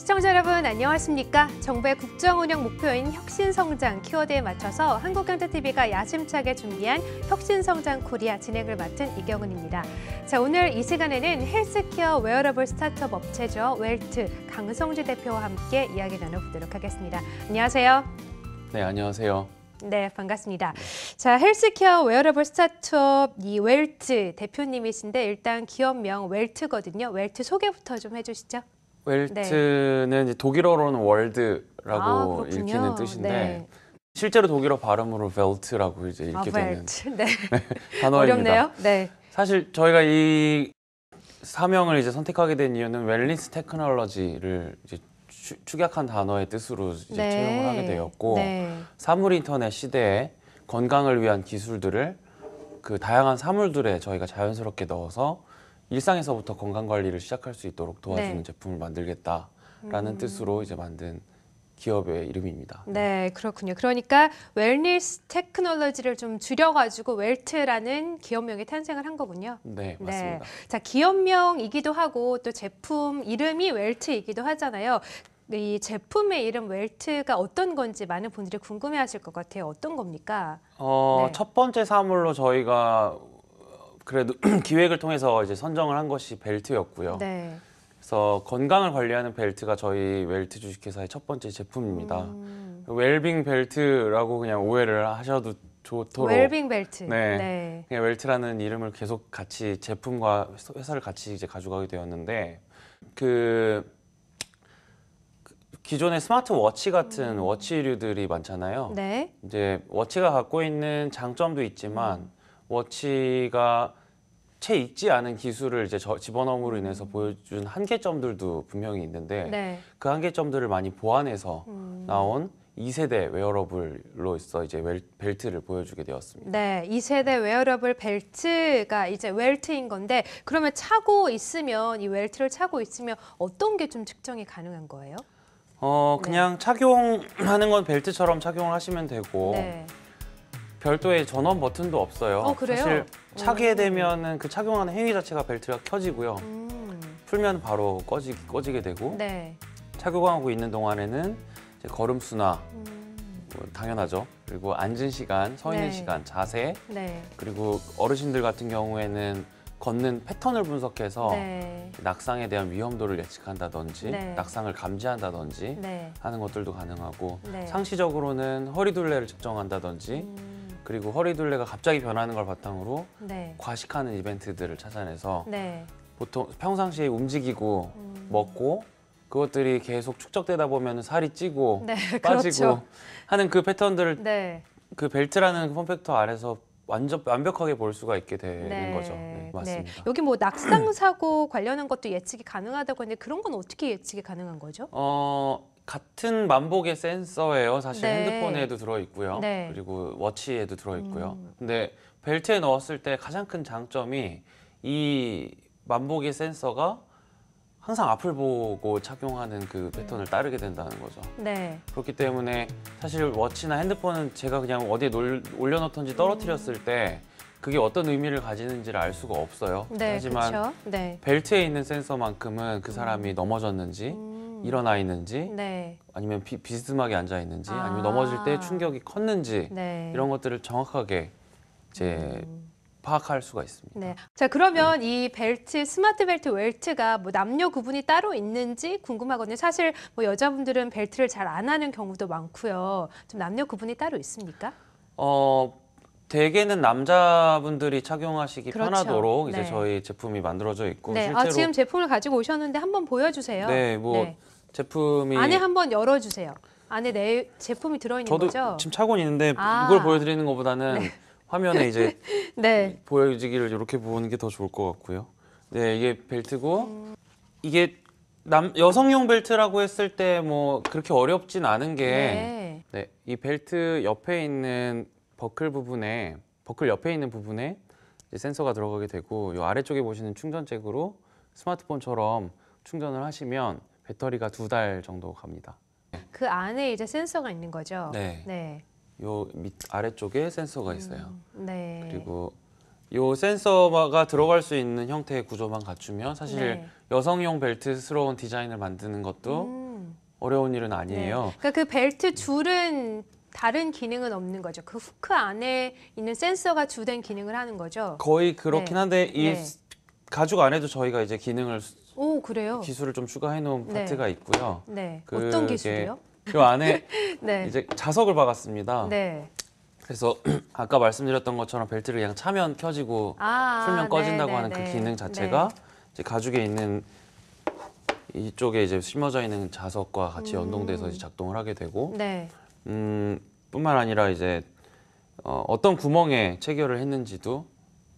시청자 여러분 안녕하십니까? 정부의 국정 운영 목표인 혁신 성장 키워드에 맞춰서 한국경제TV가 야심차게 준비한 혁신 성장 코리아 진행을 맡은 이경은입니다. 자, 오늘 이 시간에는 헬스케어 웨어러블 스타트업 업체죠. 웰트 강성주 대표와 함께 이야기 나눠보도록 하겠습니다. 안녕하세요. 네, 안녕하세요. 네, 반갑습니다. 자, 헬스케어 웨어러블 스타트업 이 웰트 대표님이신데 일단 기업명 웰트거든요. 웰트 소개부터 좀 해주시죠. 웰트는 이제 독일어로는 월드라고 아, 읽히는 뜻인데 네. 실제로 독일어 발음으로 벨트라고 이제 아, 읽게 아, 되는 네. 단어입니다. 어렵네요. 네. 사실 저희가 이 사명을 이제 선택하게 된 이유는 웰리스 테크놀로지를 이제 축약한 단어의 뜻으로 이제 네. 채용을 하게 되었고 네. 사물 인터넷 시대에 건강을 위한 기술들을 그 다양한 사물들에 저희가 자연스럽게 넣어서 일상에서부터 건강 관리를 시작할 수 있도록 도와주는 네. 제품을 만들겠다라는 음. 뜻으로 이제 만든 기업의 이름입니다. 네, 그렇군요. 그러니까 웰니스 테크놀로지를 좀 줄여가지고 웰트라는 기업명이 탄생을 한 거군요. 네, 네. 맞습니다. 네. 자, 기업명이기도 하고 또 제품 이름이 웰트이기도 하잖아요. 이 제품의 이름 웰트가 어떤 건지 많은 분들이 궁금해하실 것 같아요. 어떤 겁니까? 어, 네. 첫 번째 사물로 저희가 그래도 기획을 통해서 이제 선정을 한 것이 벨트였고요. 네. 그래서 건강을 관리하는 벨트가 저희 웰트 주식회사의 첫 번째 제품입니다. 음. 웰빙 벨트라고 그냥 오해를 하셔도 좋도록 웰빙 벨트. 네. 네. 그냥 웰트라는 이름을 계속 같이 제품과 회사를 같이 이제 가져가게 되었는데 그 기존의 스마트 워치 같은 음. 워치류들이 많잖아요. 네. 이제 워치가 갖고 있는 장점도 있지만 음. 워치가 채 있지 않은 기술을 이제 저, 집어넣음으로 인해서 음. 보여준 한계점들도 분명히 있는데 네. 그 한계점들을 많이 보완해서 음. 나온 2세대 웨어러블로 있어 이제 벨트를 보여주게 되었습니다. 네, 2세대 웨어러블 벨트가 이제 웰트인 건데 그러면 차고 있으면 이 웰트를 차고 있으면 어떤 게 좀 측정이 가능한 거예요? 어, 그냥 네. 착용하는 건 벨트처럼 착용을 하시면 되고 네. 별도의 전원 버튼도 없어요. 어, 그래요? 사실 차게 되면은 그 착용하는 행위 자체가 벨트가 켜지고요. 음. 풀면 바로 꺼지, 꺼지게 되고 네. 착용하고 있는 동안에는 이제 걸음수나 음. 뭐 당연하죠. 그리고 앉은 시간, 서 있는 네. 시간, 자세 네. 그리고 어르신들 같은 경우에는 걷는 패턴을 분석해서 네. 낙상에 대한 위험도를 예측한다든지 네. 낙상을 감지한다든지 네. 하는 것들도 가능하고 네. 상시적으로는 허리둘레를 측정한다든지 음. 그리고 허리둘레가 갑자기 변하는 걸 바탕으로 네. 과식하는 이벤트들을 찾아내서 네. 보통 평상시에 움직이고 음. 먹고 그것들이 계속 축적되다 보면 살이 찌고 네, 그렇죠. 빠지고 그렇죠. 하는 그 패턴들을 네. 그 벨트라는 컴팩터 그 아래서 완전 완벽하게 볼 수가 있게 되는 네. 거죠. 네, 네. 맞습니다. 네. 여기 뭐 낙상 사고 관련한 것도 예측이 가능하다고 했는데 그런 건 어떻게 예측이 가능한 거죠? 어 같은 만복의 센서예요. 사실 네. 핸드폰에도 들어있고요. 네. 그리고 워치에도 들어있고요. 음. 근데 벨트에 넣었을 때 가장 큰 장점이 이 만복의 센서가 항상 앞을 보고 착용하는 그 패턴을 따르게 된다는 거죠. 네. 그렇기 때문에 사실 워치나 핸드폰은 제가 그냥 어디에 놀, 올려놓던지 떨어뜨렸을 음. 때 그게 어떤 의미를 가지는지를 알 수가 없어요. 네, 하지만 네. 벨트에 있는 센서만큼은 그 사람이 넘어졌는지 음. 음. 일어나 있는지 네. 아니면 비, 비스듬하게 앉아 있는지 아. 니면 넘어질 때 충격이 컸는지 네. 이런 것들을 정확하게 이제 음. 파악할 수가 있습니다. 네. 자, 그러면 이 벨트, 스마트 벨트, 웰트가 뭐 남녀 구분이 따로 있는지 궁금하거든요. 사실 뭐 여자분들은 벨트를 잘 안 하는 경우도 많고요. 좀 남녀 구분이 따로 있습니까? 어 대개는 남자분들이 착용하시기 그렇죠. 편하도록 이제 네. 저희 제품이 만들어져 있고 네. 아, 실제로 아, 지금 제품을 가지고 오셨는데 한번 보여주세요. 네, 뭐 네. 제품이 안에 한 번 열어주세요. 안에 내 제품이 들어있는 저도 거죠? 지금 차고 있는데 아. 이걸 보여드리는 것보다는 네. 화면에 이제 네. 보여지기를 이렇게 보는 게 더 좋을 것 같고요. 네, 이게 벨트고 이게 남 여성용 벨트라고 했을 때 뭐 그렇게 어렵진 않은 게 네. 네, 벨트 옆에 있는 버클 부분에 버클 옆에 있는 부분에 이제 센서가 들어가게 되고 이 아래쪽에 보시는 충전잭으로 스마트폰처럼 충전을 하시면 배터리가 두 달 정도 갑니다. 그 안에 이제 센서가 있는 거죠. 네. 네. 요밑 아래쪽에 센서가 있어요. 음, 네. 그리고 요 센서가 들어갈 수 있는 형태의 구조만 갖추면 사실 네. 여성용 벨트스러운 디자인을 만드는 것도 음. 어려운 일은 아니에요. 네. 그러니까 그 벨트 줄은 다른 기능은 없는 거죠. 그 후크 안에 있는 센서가 주된 기능을 하는 거죠. 거의 그렇긴 네. 한데 이 네. 가죽 안에도 저희가 이제 기능을 오 그래요? 기술을 좀 추가해 놓은 네. 파트가 있고요. 네. 그 어떤 기술이요? 그 안에 네. 이제 자석을 박았습니다. 네. 그래서 아까 말씀드렸던 것처럼 벨트를 그냥 차면 켜지고 아, 풀면 네, 꺼진다고 네, 하는 그 네, 그 기능 자체가 네. 이제 가죽에 있는 이쪽에 이제 심어져 있는 자석과 같이 음. 연동돼서 이제 작동을 하게 되고 네. 음, 뿐만 아니라 이제 어, 어떤 구멍에 체결을 했는지도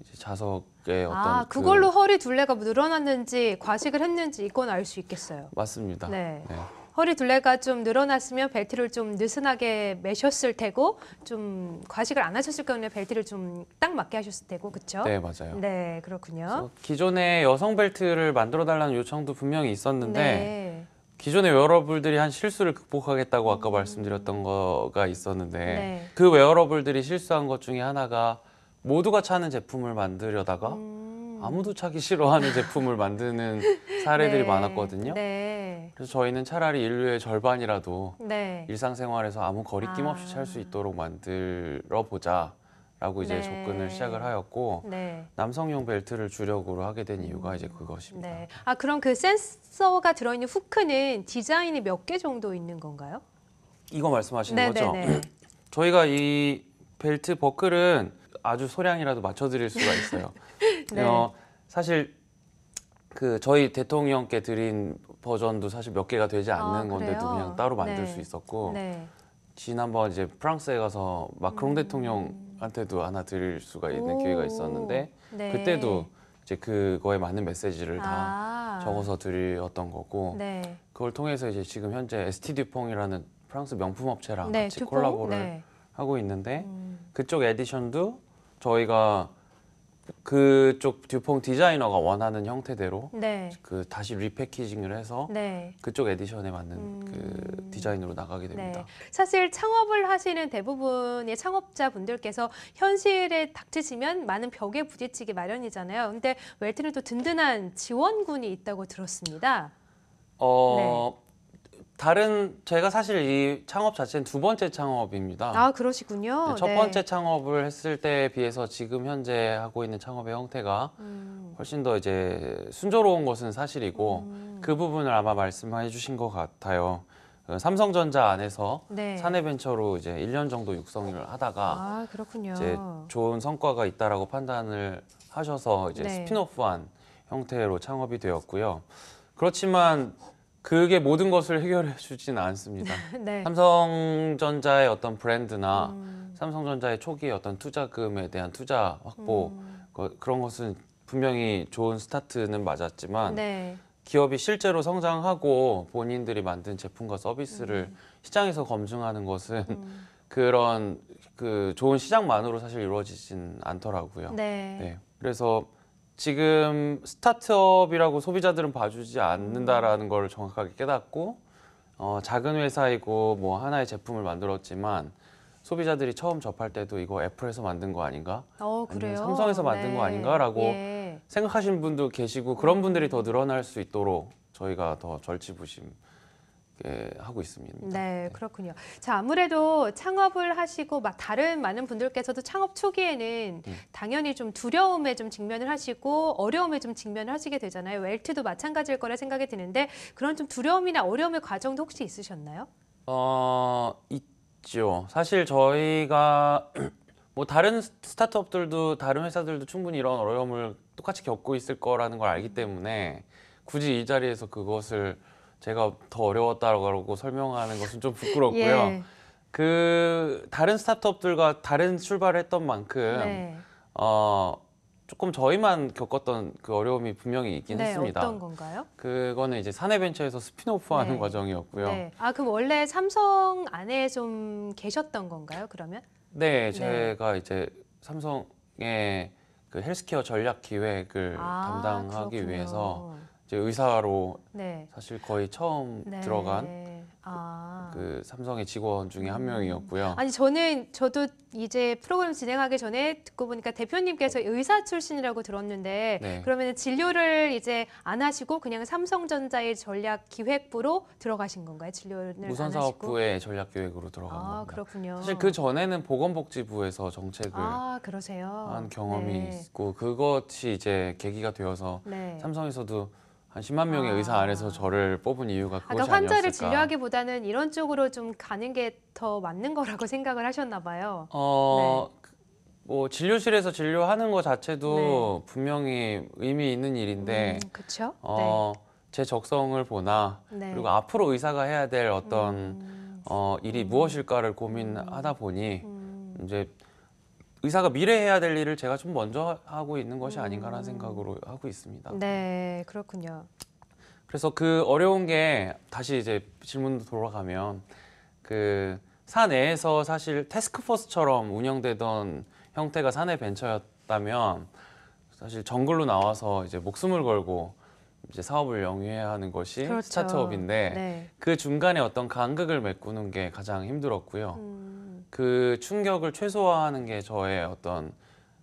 이제 자석 예, 아, 어떤 아, 그걸로 그... 허리 둘레가 늘어났는지 과식을 했는지 이건 알 수 있겠어요. 맞습니다. 네. 네. 허리 둘레가 좀 늘어났으면 벨트를 좀 느슨하게 매셨을 테고 좀 과식을 안 하셨을 경우에 벨트를 좀 딱 맞게 하셨을 테고 그렇죠? 네 맞아요. 네 그렇군요. 기존에 여성 벨트를 만들어 달라는 요청도 분명히 있었는데 네. 기존의 웨어러블들이 한 실수를 극복하겠다고 아까 음. 말씀드렸던 거가 있었는데 네. 그 웨어러블들이 실수한 것 중에 하나가 모두가 차는 제품을 만들려다가 음. 아무도 차기 싫어하는 제품을 만드는 사례들이 네. 많았거든요. 네. 그래서 저희는 차라리 인류의 절반이라도 네. 일상생활에서 아무 거리낌 없이 아. 찰수 있도록 만들어 보자. 라고 이제 네. 접근을 시작을 하였고 네. 남성용 벨트를 주력으로 하게 된 이유가 음. 이제 그것입니다. 네. 아 그럼 그 센서가 들어있는 후크는 디자인이 몇 개 정도 있는 건가요? 이거 말씀하시는 네네네. 거죠? 네, 네. 저희가 이 벨트 버클은 아주 소량이라도 맞춰드릴 수가 있어요. 네. 어, 사실 그 저희 대통령께 드린 버전도 사실 몇 개가 되지 않는 아, 건데도 그냥 따로 만들 네. 수 있었고 네. 지난번 이제 프랑스에 가서 마크롱 음. 대통령한테도 하나 드릴 수가 있는 오. 기회가 있었는데 네. 그때도 이제 그거에 맞는 메시지를 다 아. 적어서 드렸던 거고 네. 그걸 통해서 이제 지금 현재 에스티 듀퐁이라는 프랑스 명품 업체랑 네, 같이 듀퐁? 콜라보를 네. 하고 있는데 음. 그쪽 에디션도 저희가 그쪽 듀퐁 디자이너가 원하는 형태대로 네. 그 다시 리패키징을 해서 네. 그쪽 에디션에 맞는 음... 그 디자인으로 나가게 네. 됩니다. 네. 사실 창업을 하시는 대부분의 창업자분들께서 현실에 닥치시면 많은 벽에 부딪히기 마련이잖아요. 근데 웰트는 또 든든한 지원군이 있다고 들었습니다. 어, 네. 다른 제가 사실 이 창업 자체는 두 번째 창업입니다. 아 그러시군요. 네, 첫 네. 번째 창업을 했을 때에 비해서 지금 현재 하고 있는 창업의 형태가 음. 훨씬 더 이제 순조로운 것은 사실이고 음. 그 부분을 아마 말씀해 주신 것 같아요. 그 삼성전자 안에서 네. 사내 벤처로 이제 1년 정도 육성을 하다가 아, 이제 좋은 성과가 있다라고 판단을 하셔서 이제 네. 스피노프한 형태로 창업이 되었고요. 그렇지만 그게 모든 것을 해결해 주진 않습니다. 네. 삼성전자의 어떤 브랜드나 음. 삼성전자의 초기 어떤 투자금에 대한 투자 확보 음. 그, 그런 것은 분명히 좋은 스타트는 맞았지만 네. 기업이 실제로 성장하고 본인들이 만든 제품과 서비스를 음. 시장에서 검증하는 것은 음. 그런 그 좋은 시장만으로 사실 이루어지진 않더라고요. 네. 네. 그래서 지금 스타트업이라고 소비자들은 봐주지 않는다라는 걸 정확하게 깨닫고 어, 작은 회사이고 뭐 하나의 제품을 만들었지만 소비자들이 처음 접할 때도 이거 애플에서 만든 거 아닌가? 어, 그래요? 삼성에서 만든 네. 거 아닌가라고 예. 생각하시는 분도 계시고 그런 분들이 더 늘어날 수 있도록 저희가 더 절치부심 예, 하고 있습니다. 네, 네, 그렇군요. 자, 아무래도 창업을 하시고 막 다른 많은 분들께서도 창업 초기에는 음. 당연히 좀 두려움에 좀 직면을 하시고 어려움에 좀 직면을 하시게 되잖아요. 웰트도 마찬가지일 거라 생각이 드는데 그런 좀 두려움이나 어려움의 과정도 혹시 있으셨나요? 어, 있죠. 사실 저희가 뭐 다른 스타트업들도 다른 회사들도 충분히 이런 어려움을 똑같이 겪고 있을 거라는 걸 알기 때문에 굳이 이 자리에서 그것을 제가 더 어려웠다고 고 설명하는 것은 좀 부끄럽고요. 예. 그 다른 스타트업들과 다른 출발을 했던 만큼 네. 어 조금 저희만 겪었던 그 어려움이 분명히 있긴 네, 했습니다. 어떤 건가요? 그거는 이제 사내벤처에서 스피노프하는 네. 과정이었고요. 네. 아 그럼 원래 삼성 안에 좀 계셨던 건가요? 그러면? 네, 네. 제가 이제 삼성의 그 헬스케어 전략 기획을 아, 담당하기 그렇군요. 위해서 이제 의사로 네. 사실 거의 처음 네. 들어간 아. 그 삼성의 직원 중에 한 음. 명이었고요. 아니 저는 저도 이제 프로그램 진행하기 전에 듣고 보니까 대표님께서 의사 출신이라고 들었는데 네. 그러면 진료를 이제 안 하시고 그냥 삼성전자의 전략 기획부로 들어가신 건가요? 진료를 우선 사업부의 전략 기획으로 들어간 아, 겁니다. 그렇군요. 사실 그 전에는 보건복지부에서 정책을 아, 한 경험이 네. 있고 그것이 이제 계기가 되어서 네. 삼성에서도 한 10만 명의 아. 의사 안에서 저를 뽑은 이유가 그것이 아까 환자를 진료하기보다는 이런 쪽으로 좀 가는 게 더 맞는 거라고 생각을 하셨나 봐요. 어, 네. 뭐 진료실에서 진료하는 것 자체도 네. 분명히 의미 있는 일인데 음, 그렇죠? 어, 네. 제 적성을 보나 네. 그리고 앞으로 의사가 해야 될 어떤 음. 어, 일이 음. 무엇일까를 고민하다 음. 보니 음. 이제 의사가 미래 해야 될 일을 제가 좀 먼저 하고 있는 것이 음. 아닌가라는 생각으로 하고 있습니다. 네, 그렇군요. 그래서 그 어려운 게 다시 이제 질문도 돌아가면 그 사내에서 사실 태스크포스처럼 운영되던 형태가 사내 벤처였다면 사실 정글로 나와서 이제 목숨을 걸고 이제 사업을 영위해야 하는 것이 그렇죠. 스타트업인데 네. 그 중간에 어떤 간극을 메꾸는 게 가장 힘들었고요. 음. 그 충격을 최소화하는 게 저의 어떤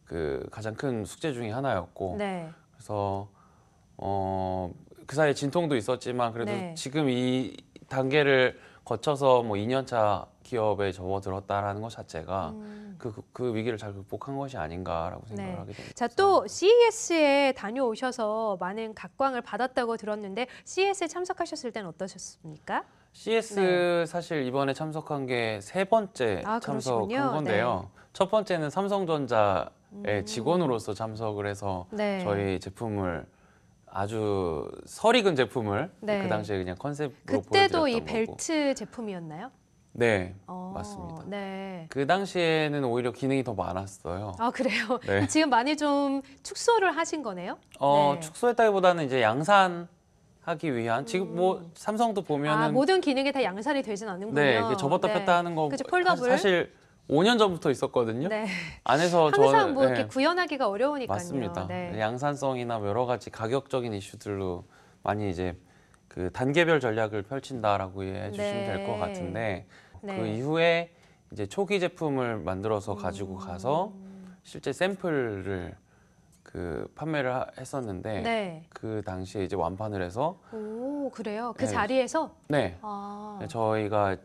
그 가장 큰 숙제 중의 하나였고 네. 그래서 어, 그 사이에 진통도 있었지만 그래도 네. 지금 이 단계를 거쳐서 뭐 2년차 기업에 접어들었다라는 것 자체가 음. 그, 그, 그 위기를 잘 극복한 것이 아닌가라고 네. 생각을 네. 하게 됩니다. 자, 또 CES에 다녀오셔서 많은 각광을 받았다고 들었는데 CES에 참석하셨을 때는 어떠셨습니까? CS e 네. 사실 이번에 참석한 게 세 번째 아, 참석한 네. 건데요. 네. 첫 번째는 삼성전자의 음. 직원으로서 참석을 해서 네. 저희 제품을 아주 설익은 제품을 네. 그 당시에 그냥 컨셉으로 보여드렸던 이 벨트 제품이었나요? 네, 어, 맞습니다. 네. 그 당시에는 오히려 기능이 더 많았어요. 아 그래요? 네. 지금 많이 좀 축소를 하신 거네요? 어, 네. 축소했다기보다는 이제 양산 하기 위한 지금 뭐 음. 삼성도 보면은 아, 모든 기능이 다 양산이 되진 않는군요. 네, 접었다 네. 폈다 하는 거 그죠, 폴더블. 사실 5년 전부터 있었거든요. 네. 안에서 항상 저는 뭐 이렇게 네. 구현하기가 어려우니까요. 맞습니다. 네. 양산성이나 여러 가지 가격적인 이슈들로 많이 이제 그 단계별 전략을 펼친다라고 이해해 주시면 네. 될것 같은데 그 네. 그 이후에 이제 초기 제품을 만들어서 가지고 음. 가서 실제 샘플을 그 판매를 했었는데 네. 그 당시에 이제 완판을 해서 오 그래요 그 네. 자리에서 네 아. 네, 저희가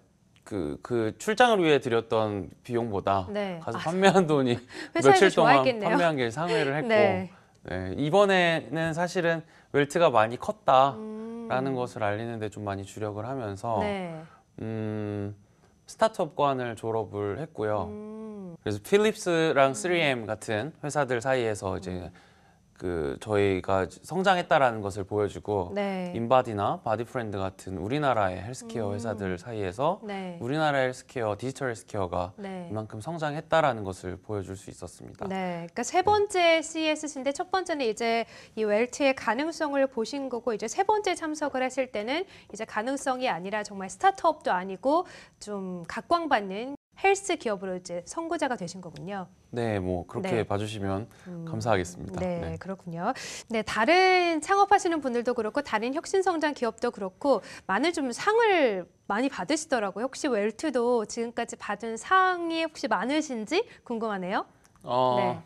그, 그 출장을 위해 드렸던 비용보다 네. 가서 아. 판매한 돈이 며칠 동안 좋아했겠네요. 판매한 게 상회를 했고 네. 네. 이번에는 사실은 웰트가 많이 컸다. 음. 라는 음. 것을 알리는데 좀 많이 주력을 하면서 네. 음, 스타트업관을 졸업을 했고요. 음. 그래서 필립스랑 3M 같은 회사들 사이에서 이제 그 저희가 성장했다라는 것을 보여주고 네. 인바디나 바디프렌드 같은 우리나라의 헬스케어 음. 회사들 사이에서 네. 우리나라 헬스케어 디지털 헬스케어가 네. 이만큼 성장했다라는 것을 보여줄 수 있었습니다. 네, 그러니까 세 번째 CES인데 첫 번째는 이제 이 웰트의 가능성을 보신 거고 이제 세 번째 참석을 했을 때는 이제 가능성이 아니라 정말 스타트업도 아니고 좀 각광받는 헬스 기업으로 이제 선구자가 되신 거군요. 네, 뭐 그렇게 네. 봐주시면 음, 감사하겠습니다. 네, 네, 그렇군요. 네, 다른 창업하시는 분들도 그렇고 다른 혁신성장 기업도 그렇고 많은 좀 상을 많이 받으시더라고요. 혹시 웰투도 지금까지 받은 상이 혹시 많으신지 궁금하네요. 어, 네.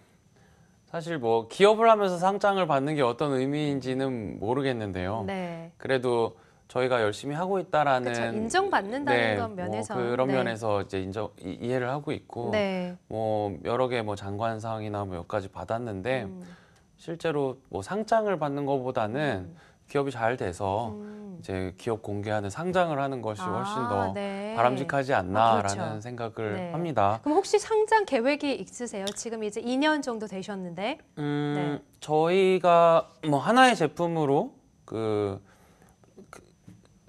사실 뭐 기업을 하면서 상장을 받는 게 어떤 의미인지는 모르겠는데요. 네. 그래도 저희가 열심히 하고 있다라는 그쵸, 인정받는다는 네, 건 뭐 면에서 뭐 그런 네. 면에서 이제 인정 이, 해를 하고 있고 네. 뭐 여러 개 뭐 장관상이나 뭐몇 가지 받았는데 음. 실제로 뭐 상장을 받는 것보다는 음. 기업이 잘 돼서 음. 이제 기업 공개하는 상장을 하는 것이 아, 훨씬 아, 더 네. 바람직하지 않나라는 아, 그렇죠. 생각을 네. 합니다. 그럼 혹시 상장 계획이 있으세요? 지금 이제 2년 정도 되셨는데. 음, 네. 저희가 뭐 하나의 제품으로 그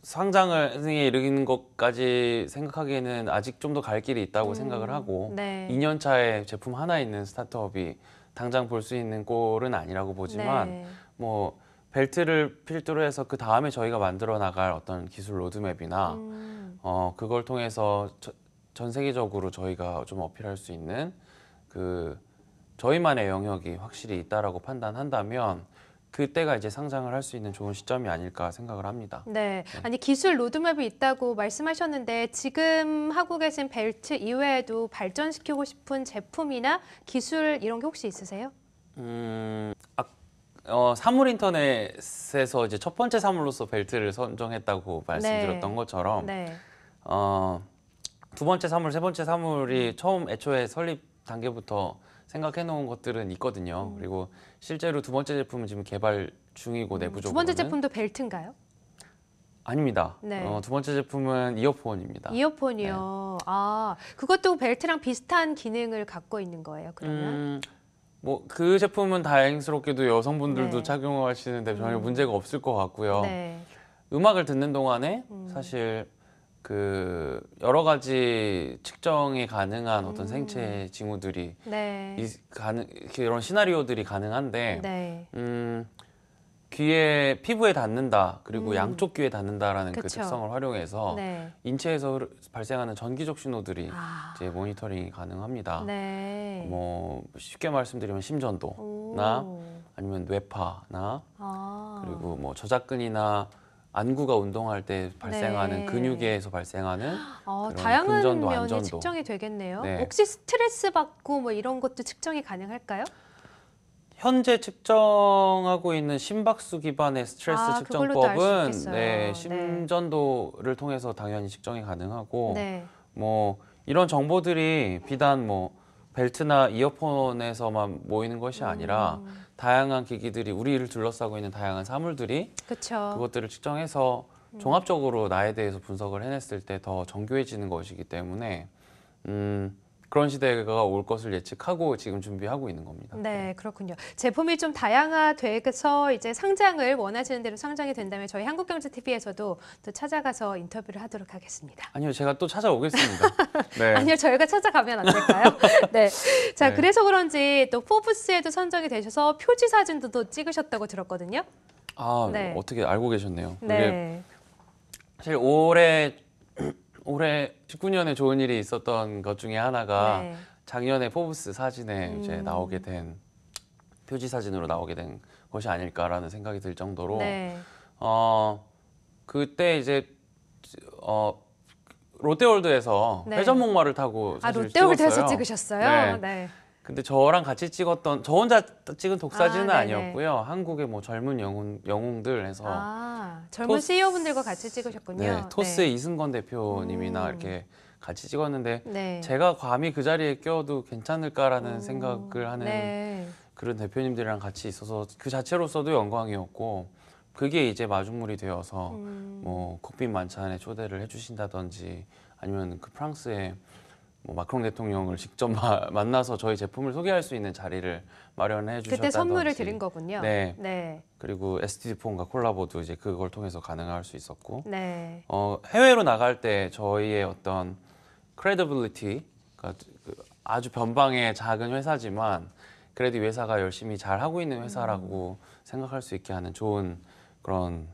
상장을 선생님일이르는 것까지 생각하기에는 아직 좀 더 갈 길이 있다고 음, 생각을 하고 네. 2년 차에 제품 하나 있는 스타트업이 당장 볼 수 있는 꼴은 아니라고 보지만 네. 뭐 벨트를 필두로 해서 그 다음에 저희가 만들어 나갈 어떤 기술 로드맵이나 음. 어 그걸 통해서 저, 전 세계적으로 저희가 좀 어필할 수 있는 그 저희만의 영역이 확실히 있다라고 판단한다면 그때가 이제 상장을 할 수 있는 좋은 시점이 아닐까 생각을 합니다. 네. 네. 아니 기술 로드맵이 있다고 말씀하셨는데 지금 하고 계신 벨트 이외에도 발전시키고 싶은 제품이나 기술 이런 게 혹시 있으세요? 음, 아, 어, 사물 인터넷에서 이제 첫 번째 사물로서 벨트를 선정했다고 네. 말씀드렸던 것처럼 네. 어, 두 번째 사물, 세 번째 사물이 처음 애초에 설립 단계부터 생각해 놓은 것들은 있거든요. 음. 그리고 실제로 두 번째 제품은 지금 개발 중이고 음. 내부적으로 두 번째 제품도 벨트인가요? 아닙니다. 네. 어, 두 번째 제품은 이어폰입니다. 이어폰이요. 네. 아 그것도 벨트랑 비슷한 기능을 갖고 있는 거예요. 그러면? 음, 뭐그 제품은 다행스럽게도 여성분들도 네. 착용하시는데 전혀 음. 문제가 없을 것 같고요. 네. 음악을 듣는 동안에 음. 사실 그 여러 가지 측정이 가능한 어떤 음. 생체 징후들이 네. 이, 가능 이런 시나리오들이 가능한데 네. 음, 귀에 피부에 닿는다 그리고 음. 양쪽 귀에 닿는다라는 그 그쵸. 그 특성을 활용해서 네. 인체에서 발생하는 전기적 신호들이 아. 이제 모니터링이 가능합니다. 네. 뭐 쉽게 말씀드리면 심전도나 오. 아니면 뇌파나 아. 그리고 뭐 저작근이나 안구가 운동할 때 발생하는 네. 근육에서 발생하는 어, 다양한 근전도, 면이 안전도. 측정이 되겠네요. 네. 혹시 스트레스 받고 뭐 이런 것도 측정이 가능할까요? 현재 측정하고 있는 심박수 기반의 스트레스 아, 측정법은 네, 네, 심전도를 통해서 당연히 측정이 가능하고 네. 뭐 이런 정보들이 비단 뭐 벨트나 이어폰에서만 모이는 것이 아니라 음. 다양한 기기들이 우리를 둘러싸고 있는 다양한 사물들이 그쵸. 그것들을 측정해서 음. 종합적으로 나에 대해서 분석을 해냈을 때 더 정교해지는 것이기 때문에 음, 그런 시대가 올 것을 예측하고 지금 준비하고 있는 겁니다. 네, 그렇군요. 제품이 좀 다양화돼서 이제 상장을 원하시는 대로 상장이 된다면 저희 한국경제TV에서도 또 찾아가서 인터뷰를 하도록 하겠습니다. 아니요, 제가 또 찾아오겠습니다. 네. 아니요, 저희가 찾아가면 안 될까요? 네. 자, 네. 그래서 그런지 또 포브스에도 선정이 되셔서 표지 사진도 또 찍으셨다고 들었거든요. 아, 네. 어떻게 알고 계셨네요. 네. 사실 올해 올해 19년에 좋은 일이 있었던 것 중에 하나가 네. 작년에 포브스 사진에 음. 이제 나오게 된 표지 사진으로 나오게 된 것이 아닐까라는 생각이 들 정도로 네. 어 그때 이제 어 롯데월드에서 네. 회전목마를 타고 아 롯데월드에서 찍었어으셨어요 네. 네. 근데 저랑 같이 찍었던 저 혼자 찍은 독사진은 아, 아니었고요. 한국의 뭐 젊은 영웅 영웅들해서 아, 젊은 토스- CEO분들과 같이 찍으셨군요. 네, 토스의 네. 이승건 대표님이나 음. 이렇게 같이 찍었는데 네. 제가 감히 그 자리에 껴도 괜찮을까라는 음. 생각을 하는 네. 그런 대표님들이랑 같이 있어서 그 자체로서도 영광이었고 그게 이제 마중물이 되어서 음. 뭐 국빈 만찬에 초대를 해주신다든지 아니면 그프랑스에 뭐 마크롱 대통령을 직접 마, 만나서 저희 제품을 소개할 수 있는 자리를 마련해 주셨다던지 그때 선물을 드린 거군요. 네. 네. 그리고 STD 폰과 콜라보도 이제 그걸 통해서 가능할 수 있었고 네. 어, 해외로 나갈 때 저희의 어떤 크레디빌리티 그러니까 그 아주 변방의 작은 회사지만 그래도 이 회사가 열심히 잘 하고 있는 회사라고 음. 생각할 수 있게 하는 좋은 그런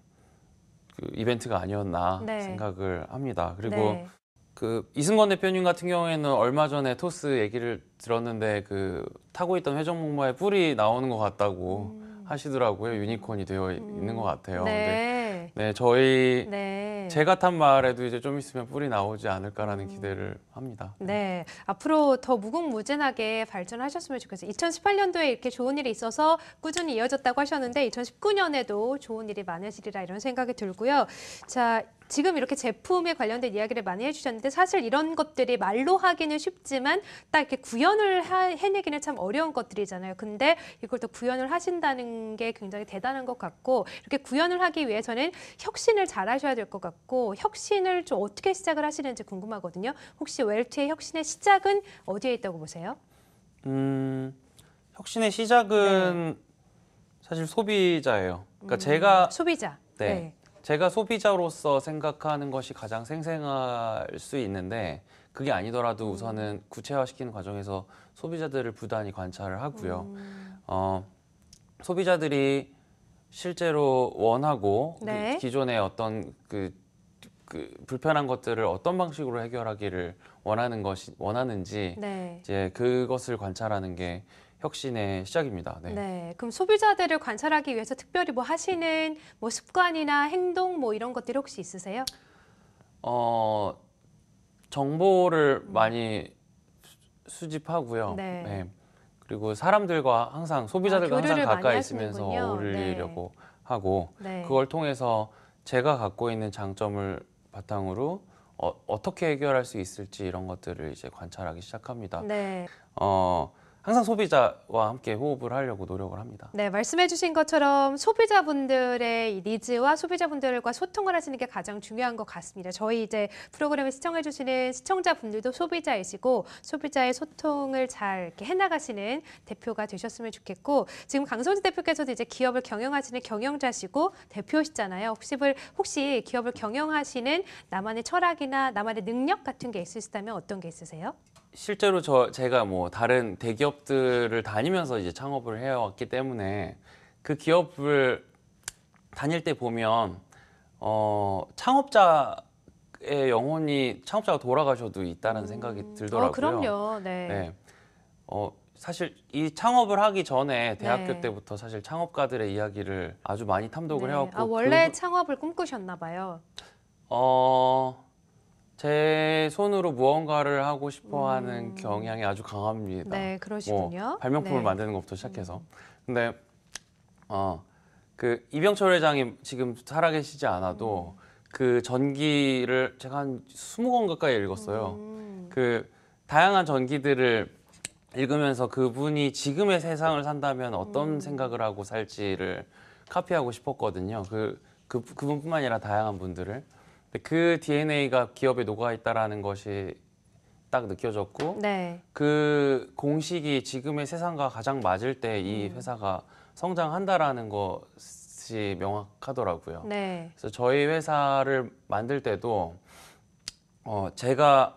그 이벤트가 아니었나 네. 생각을 합니다. 그리고 네. 그 이승건 대표님 같은 경우에는 얼마 전에 토스 얘기를 들었는데 그 타고 있던 회전목마에 뿔이 나오는 것 같다고 음. 하시더라고요. 유니콘이 되어 음. 있는 것 같아요. 네. 근데 네, 저희 네. 제가 탄 말에도 이제 좀 있으면 뿔이 나오지 않을까라는 기대를 음. 합니다. 네. 네. 앞으로 더 무궁무진하게 발전하셨으면 좋겠어요. 2018년도에 이렇게 좋은 일이 있어서 꾸준히 이어졌다고 하셨는데 2019년에도 좋은 일이 많으시리라 이런 생각이 들고요. 자, 지금 이렇게 제품에 관련된 이야기를 많이 해주셨는데 사실 이런 것들이 말로 하기는 쉽지만 딱 이렇게 구현을 하, 해내기는 참 어려운 것들이잖아요. 근데 이걸 또 구현을 하신다는 게 굉장히 대단한 것 같고 이렇게 구현을 하기 위해서는 혁신을 잘 하셔야 될 것 같고 혁신을 좀 어떻게 시작을 하시는지 궁금하거든요. 혹시 웰트의 혁신의 시작은 어디에 있다고 보세요? 음, 혁신의 시작은 네. 사실 소비자예요. 그러니까 음, 제가 소비자. 네. 네. 제가 소비자로서 생각하는 것이 가장 생생할 수 있는데 그게 아니더라도 우선은 음. 구체화시키는 과정에서 소비자들을 부단히 관찰을 하고요. 음. 어, 소비자들이 실제로 원하고 그 네. 그 기존의 어떤 그, 그 불편한 것들을 어떤 방식으로 해결하기를 원하는 것이 원하는지 네. 이제 그것을 관찰하는 게 혁신의 시작입니다. 네. 네. 그럼 소비자들을 관찰하기 위해서 특별히 뭐 하시는 뭐 습관이나 행동 뭐 이런 것들이 혹시 있으세요? 어, 정보를 음. 많이 수집하고요. 네. 네. 그리고 사람들과 항상 소비자들과 아, 항상 가까이 있으면서 네. 어울리려고 네. 하고 그걸 통해서 제가 갖고 있는 장점을 바탕으로 어, 떻게 해결할 수 있을지 이런 것들을 이제 관찰하기 시작합니다. 네. 어, 항상 소비자와 함께 호흡을 하려고 노력을 합니다. 네, 말씀해주신 것처럼 소비자분들의 니즈와 소비자분들과 소통을 하시는 게 가장 중요한 것 같습니다. 저희 이제 프로그램을 시청해주시는 시청자분들도 소비자이시고 소비자의 소통을 잘 이렇게 해나가시는 대표가 되셨으면 좋겠고 지금 강성진 대표께서도 이제 기업을 경영하시는 경영자시고 대표시잖아요. 혹시 혹시 기업을 경영하시는 나만의 철학이나 나만의 능력 같은 게 있으시다면 어떤 게 있으세요? 실제로 저 제가 뭐 다른 대기업들을 다니면서 이제 창업을 해왔기 때문에 그 기업을 다닐 때 보면 어 창업자의 영혼이 창업자가 돌아가셔도 있다는 음. 생각이 어, 들더라고요. 어, 그럼요. 네. 네. 어 사실 이 창업을 하기 전에 네. 대학교 네. 때부터 사실 창업가들의 이야기를 아주 많이 탐독을 네. 해왔고 아, 그 원래 그... 창업을 꿈꾸셨나 봐요. 어제 손으로 무언가를 하고 싶어하는 음. 경향이 아주 강합니다. 네, 뭐 그러시군요. 뭐, 발명품을 네. 만드는 것부터 음. 시작해서. 근데 어, 그 이병철 회장이 지금 살아계시지 않아도 음. 그 전기를 제가 한2 0권 가까이 읽었어요. 음. 그 다양한 전기들을 읽으면서 그분이 지금의 세상을 산다면 어떤 음. 생각을 하고 살지를 카피하고 싶었거든요. 그, 그 그분뿐만 아니라 다양한 분들을. 그 DNA가 기업에 녹아 있다라는 것이 딱 느껴졌고 네. 그 공식이 지금의 세상과 가장 맞을 때이 음. 회사가 성장한다라는 것이 명확하더라고요. 네. 그래서 저희 회사를 만들 때도 어 제가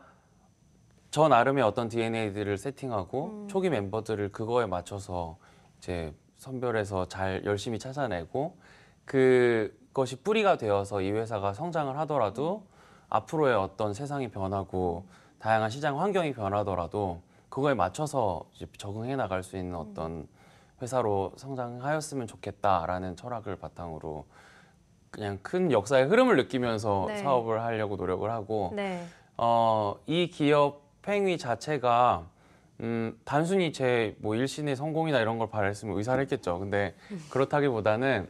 저 나름의 어떤 DNA들을 세팅하고 음. 초기 멤버들을 그거에 맞춰서 이제 선별해서 잘 열심히 찾아내고 그 그것이 뿌리가 되어서 이 회사가 성장을 하더라도 앞으로의 어떤 세상이 변하고 다양한 시장 환경이 변하더라도 그거에 맞춰서 이제 적응해 나갈 수 있는 어떤 회사로 성장하였으면 좋겠다라는 철학을 바탕으로 그냥 큰 역사의 흐름을 느끼면서 네. 사업을 하려고 노력을 하고 네. 어, 이 기업 행위 자체가 음, 단순히 제 뭐 일신의 성공이나 이런 걸 바랬으면 의사를 했겠죠. 근데 그렇다기보다는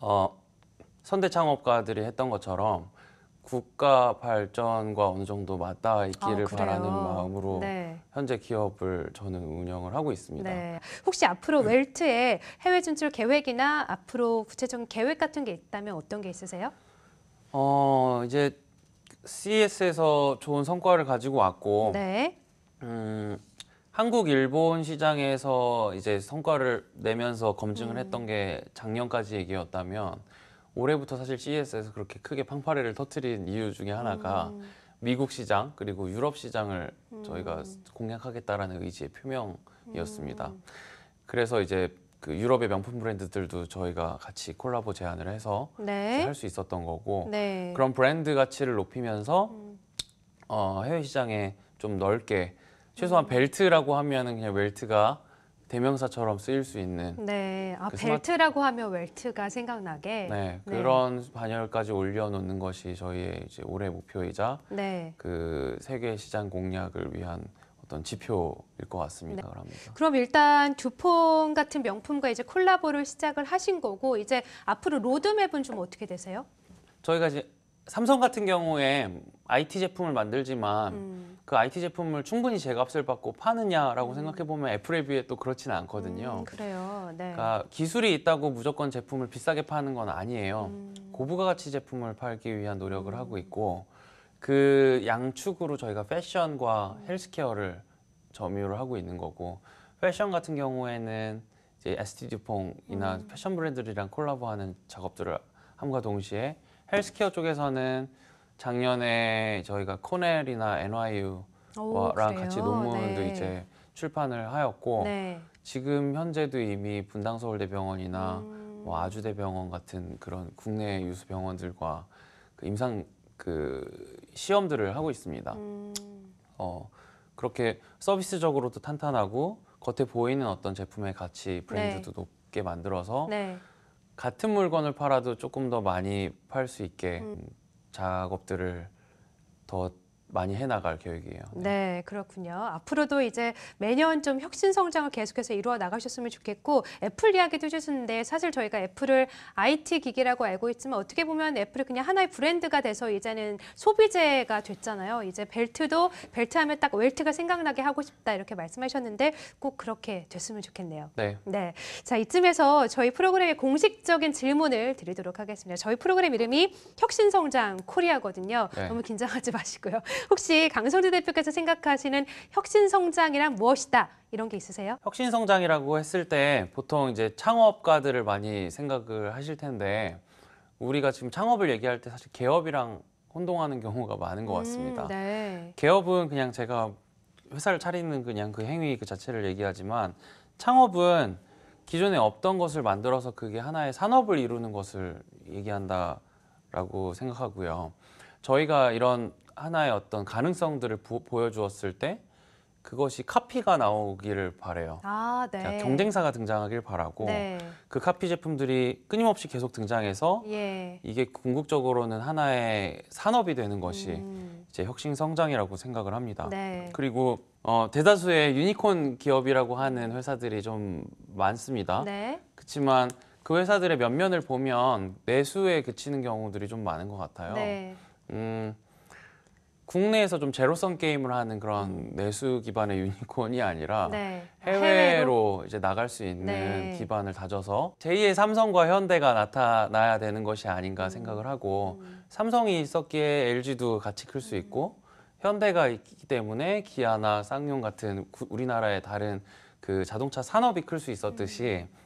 어, 선대창업가들이 했던 것처럼 국가 발전과 어느 정도 맞닿아 있기를 아, 바라는 마음으로 네. 현재 기업을 저는 운영을 하고 있습니다. 네. 혹시 앞으로 음. 웰트의 해외 진출 계획이나 앞으로 구체적인 계획 같은 게 있다면 어떤 게 있으세요? 어, 이제 c s 에서 좋은 성과를 가지고 왔고 네. 음, 한국 일본 시장에서 이제 성과를 내면서 검증을 음. 했던 게 작년까지 얘기였다면 올해부터 사실 CES에서 그렇게 크게 팡파레를 터트린 이유 중에 하나가 음. 미국 시장 그리고 유럽 시장을 음. 저희가 공략하겠다라는 의지의 표명이었습니다. 음. 그래서 이제 그 유럽의 명품 브랜드들도 저희가 같이 콜라보 제안을 해서 네. 할수 있었던 거고 네. 그런 브랜드 가치를 높이면서 음. 어, 해외 시장에 좀 넓게 최소한 벨트라고 하면은 그냥 웰트가 대명사처럼 쓰일 수 있는 네, 아, 그 벨트라고 하면 웰트가 생각나게. 네, 네, 그런 반열까지 올려놓는 것이 저희의 이제 올해 목표이자 네. 그 세계 시장 공략을 위한 어떤 지표일 것 같습니다. 합 네. 그럼 일단 듀폰 같은 명품과 이제 콜라보를 시작을 하신 거고 이제 앞으로 로드맵은 좀 어떻게 되세요? 저희가 이제 삼성 같은 경우에 IT 제품을 만들지만 음. 그 IT 제품을 충분히 제값을 받고 파느냐라고 음. 생각해 보면 애플에 비해 또 그렇지는 않거든요. 음, 그래요. 네. 그러니까 기술이 있다고 무조건 제품을 비싸게 파는 건 아니에요. 음. 고부가 가치 제품을 팔기 위한 노력을 음. 하고 있고 그 양축으로 저희가 패션과 음. 헬스케어를 점유를 하고 있는 거고 패션 같은 경우에는 이제 ST 듀퐁이나 패션 브랜드들이랑 콜라보하는 작업들을 함과 동시에 헬스케어 쪽에서는 작년에 저희가 코넬이나 NYU랑 같이 논문도 네. 이제 출판을 하였고 네. 지금 현재도 이미 분당 서울대병원이나 음. 뭐 아주대병원 같은 그런 국내 유수 병원들과 그 임상 그 시험들을 하고 있습니다. 음. 어, 그렇게 서비스적으로도 탄탄하고 겉에 보이는 어떤 제품의 가치 브랜드도 네. 높게 만들어서 네. 같은 물건을 팔아도 조금 더 많이 팔 수 있게 음. 작업들을 더 많이 해나갈 계획이에요. 네. 네, 그렇군요. 앞으로도 이제 매년 좀 혁신 성장을 계속해서 이루어 나가셨으면 좋겠고 애플 이야기도 해주셨는데 사실 저희가 애플을 IT 기기라고 알고 있지만 어떻게 보면 애플이 그냥 하나의 브랜드가 돼서 이제는 소비재가 됐잖아요. 이제 벨트도 벨트하면 딱 웰트가 생각나게 하고 싶다 이렇게 말씀하셨는데 꼭 그렇게 됐으면 좋겠네요. 네. 네. 자 이쯤에서 저희 프로그램의 공식적인 질문을 드리도록 하겠습니다. 저희 프로그램 이름이 혁신 성장 코리아거든요. 네. 너무 긴장하지 마시고요. 혹시 강성주 대표께서 생각하시는 혁신 성장이란 무엇이다 이런 게 있으세요? 혁신 성장이라고 했을 때 보통 이제 창업가들을 많이 생각을 하실 텐데 우리가 지금 창업을 얘기할 때 사실 개업이랑 혼동하는 경우가 많은 것 음, 같습니다. 음, 네. 개업은 그냥 제가 회사를 차리는 그냥 그 행위 그 자체를 얘기하지만 창업은 기존에 없던 것을 만들어서 그게 하나의 산업을 이루는 것을 얘기한다라고 생각하고요. 저희가 이런 하나의 어떤 가능성들을 부, 보여주었을 때 그것이 카피가 나오기를 바래요. 아, 네. 그러니까 경쟁사가 등장하길 바라고 네. 그 카피 제품들이 끊임없이 계속 등장해서 예. 이게 궁극적으로는 하나의 산업이 되는 것이 음. 이제 혁신 성장이라고 생각을 합니다. 네. 그리고 어, 대다수의 유니콘 기업이라고 하는 회사들이 좀 많습니다. 네. 그렇지만 그 회사들의 면면을 보면 내수에 그치는 경우들이 좀 많은 것 같아요. 네. 음, 국내에서 좀 제로성 게임을 하는 그런 음. 내수 기반의 유니콘이 아니라 네. 해외로, 해외로, 이제 나갈 수 있는 네. 기반을 다져서 제2의 삼성과 현대가 나타나야 되는 것이 아닌가 음. 생각을 하고 음. 삼성이 있었기에 LG도 같이 클 수 있고 음. 현대가 있기 때문에 기아나 쌍용 같은 구, 우리나라의 다른 그 자동차 산업이 클 수 있었듯이 음.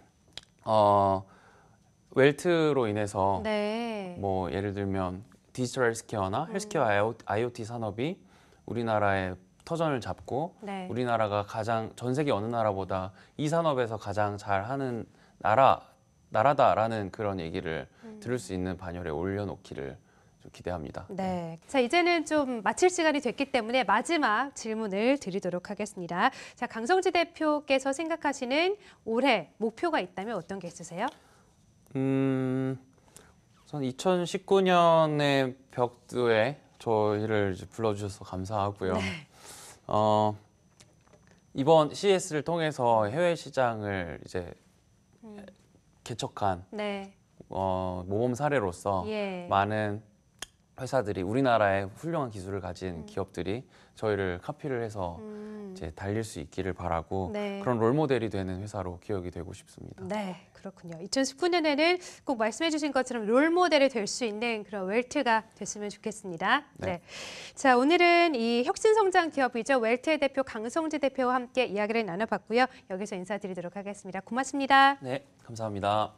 어 웰트로 인해서 네. 뭐 예를 들면 디지털 헬스케어나 음. 헬스케어 음. IoT 산업이 우리나라에 터전을 잡고 네. 우리나라가 가장 전 세계 어느 나라보다 이 산업에서 가장 잘하는 나라 나라다라는 그런 얘기를 음. 들을 수 있는 반열에 올려놓기를 기대합니다. 네. 네. 자, 이제는 좀 마칠 시간이 됐기 때문에 마지막 질문을 드리도록 하겠습니다. 자, 강성지 대표께서 생각하시는 올해 목표가 있다면 어떤 게 있으세요? 음, 우선 2019년의 벽두에 저희를 불러주셔서 감사하고요. 네. 어, 이번 CS를 통해서 해외 시장을 이제 음. 개척한 네. 어, 모범 사례로서 예. 많은 회사들이 우리나라의 훌륭한 기술을 가진 음. 기업들이 저희를 카피를 해서 음. 이제 달릴 수 있기를 바라고 네. 그런 롤모델이 되는 회사로 기억이 되고 싶습니다. 네, 그렇군요. 2019년에는 꼭 말씀해 주신 것처럼 롤모델이 될 수 있는 그런 웰트가 됐으면 좋겠습니다. 네. 네. 자, 오늘은 이 혁신성장 기업이죠. 웰트의 대표 강성재 대표와 함께 이야기를 나눠봤고요. 여기서 인사드리도록 하겠습니다. 고맙습니다. 네, 감사합니다.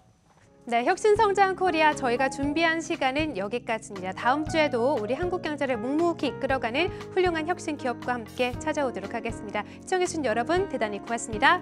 네, 혁신성장 코리아 저희가 준비한 시간은 여기까지입니다. 다음 주에도 우리 한국 경제를 묵묵히 이끌어가는 훌륭한 혁신 기업과 함께 찾아오도록 하겠습니다. 시청해주신 여러분 대단히 고맙습니다.